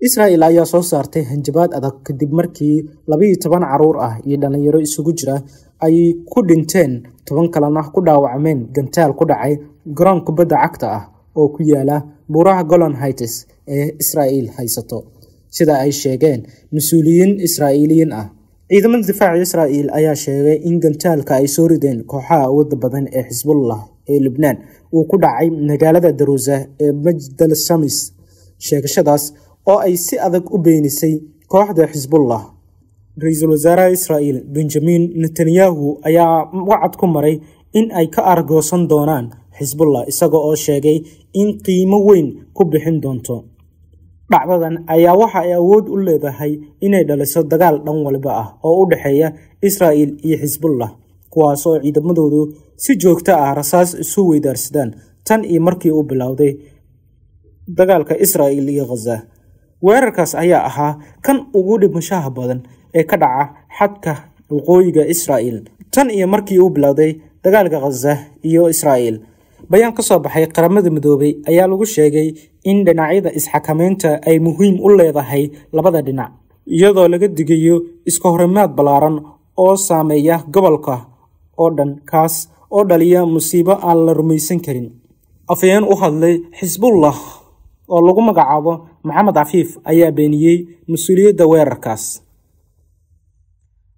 israa'el ayaa soo saartay hanjabaad adag kadib markii labayo toban caruur ah iyo dhallinyaro isugu jira ay ku dhinteen toban kalena ku dhaawacmeen gantaal ku dhacay garoon kubadda cagta ah oo ku yaala buuraha golon hites ee israa'el haysato sida ay sheegeen mas-uuliyiin israa'iiliyiin ah ciidamada difaaca israa'el ayaa sheegay in gantaalka ay soo rideen kooxaha awoodda badan ee xisbullah ee libnaan uu ku dhacay magaalada daruusa ee majdal samis sheegashadaas oo ay si adag u beenisay kooxda xisbullah ra-iisul wasaaraha israa'iil benjamin netanyahu ayaa wacad ku maray in ay ka argoosan doonaan xisbullah isaga oo sheegay in qiimo weyn ku bixin doonto dhacdadan ayaa waxa ay awood u leedahay inay dhaliso dagaal dhan waliba ah oo u dhexeeya israa'iil iyo xisbullah kuwaas oo ciidamadoodu si joogto ah rasaas isu weydaarsadaan tan iyo markii uu bilowday dagaalka israa'iil iyo khaza weerarkaas ayaa ahaa kan ugu dhimashaha badan ee ka dhaca xadka waqooyiga israa'iil tan iyo markii uu bilowday dagaalka khaza iyo israa'il bayaan ka soo baxay qaramada midoobay ayaa lagu sheegay in dhinacyada isxakamaynta ay muhiim u leedahay labada dhinac iyadoo laga digayo iska horimaad ballaaran oo saameeya gobolka oo dhan kaas oo dhaliya musiibo aan la rumaysan karin afhayeen u hadlay xisbullah oo lagu magacaabo maxamed cafiif ayaa beeniyey mas-uuliyadda weerarkaas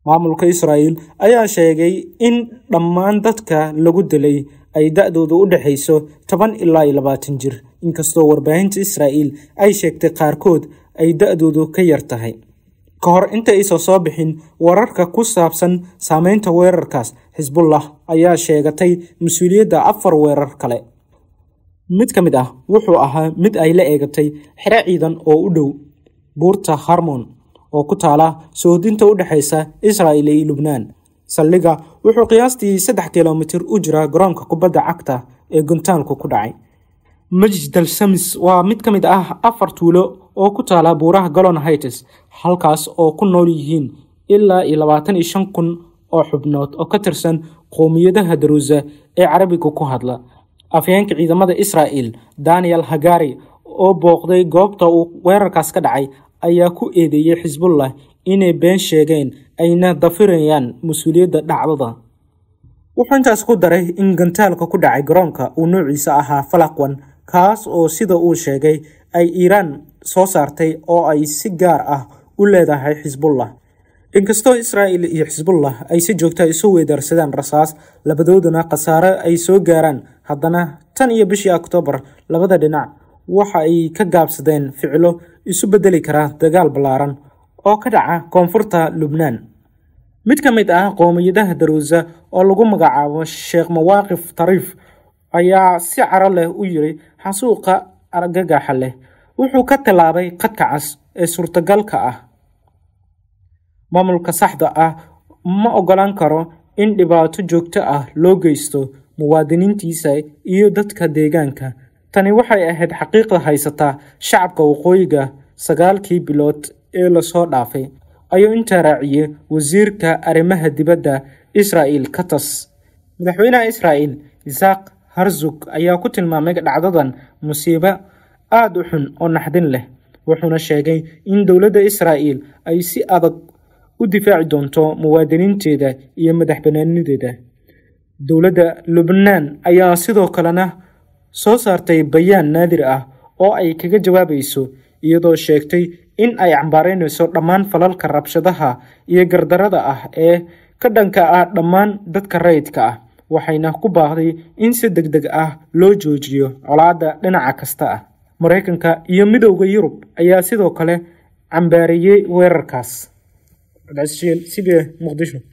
maamulka israa'iil ayaa sheegay in dhammaan dadka lagu dilay ay da-doodu u dhexayso toban ilaa iyo labaatan jir inkastoo warbaahinta israa'iil ay sheegtay qaarkood ay da-doodu ka yar tahay ka hor inta aysan soo bixin wararka ku saabsan saameynta weerarkaas xisbullah ayaa sheegatay mas-uuliyadda afar weerar kale mid ka mid ah wuxuu ahaa mid ay la eegatay xero ciidan oo u dhow buurta harmon oo ku taala soodinta u dhexaysa israa'il iyo lubnaan saldhiga wuxuu qiyaastii saddex kilomitir u jiraa garoonka kubadda cagta ee guntaalku ku dhacay majdal samis waa mid ka mid ah afar tuulo oo ku taala buuraha galon hites halkaas oo ku nool yihiin ilaa iyo labaatan iyo shan kun oo xubnood oo ka tirsan qowmiyadaha daruusa ee carabiga ku hadla afhayeenka ciidamada israa'el daniel hagari oo booqday goobta uu weerarkaas ka dhacay ayaa ku eedeeyey xisbullah inay been sheegeen ayna dafirayaan mas-uuliyadda dhacdada wuxuu intaas ku daray in gantaalka ku dhacay garoonka uu noociisa ahaa falaqwan kaas oo sida uu sheegay ay iiraan soo saartay oo ay si gaar ah u leedahay xisbullah inkastoo israa'il iyo xisbullah ay si joogta ah isu weedaarsadaan rasaas labadoodana khasaare ay soo gaaraan haddana tan iyo bishii oktoobar labada dhinac waxa ay ka gaabsadeen ficilo isu beddeli kara dagaal ballaaran oo ka dhaca koonfurta lubnaan mid ka mid ah qowmiyadaha daruusa oo lagu magacaabo sheekh mawaaqif tariif ayaa si caro leh u yiri xasuuqa argagaxa leh wuxuu ka tillaabay qadka cas ee suurtagalka ah maamulka saxda ah ma ogolaan karo in dhibaato joogto ah loo geysto muwaadiniintiisa iyo dadka deegaanka tani waxay ahayd xaqiiqda haysata shacabka waqooyiga sagaalkii bilood ee lasoo dhaafay ayuu intaa raaciyey wasiirka arrimaha dibadda israa'il katas madaxweynaha israa'il isaaq harzug ayaa ku tilmaamay dhacdadan musiibo aada u xun oo naxdin leh wuxuuna sheegay in dowladda israa'iil ay si adag u difaaci doonto muwaadiniinteeda iyo madax bannaaniyadeeda dowladda lubnaan ayaa sidoo kalena soo saartay bayaan naadir ah oo ay kaga jawaabayso iyadoo sheegtay in ay cambaaraynayso dhammaan falalka rabshadaha iyo gardarada ah ee ka dhanka ah dhammaan dadka rayidka ah waxayna ku baaqday in si deg deg ah loo joojiyo colaadda dhinaca kasta ah maraykanka iyo midowda yurub ayaa sidoo kale cambaareeyey weerarkaas عايز تشتغل سيبيه مقدشو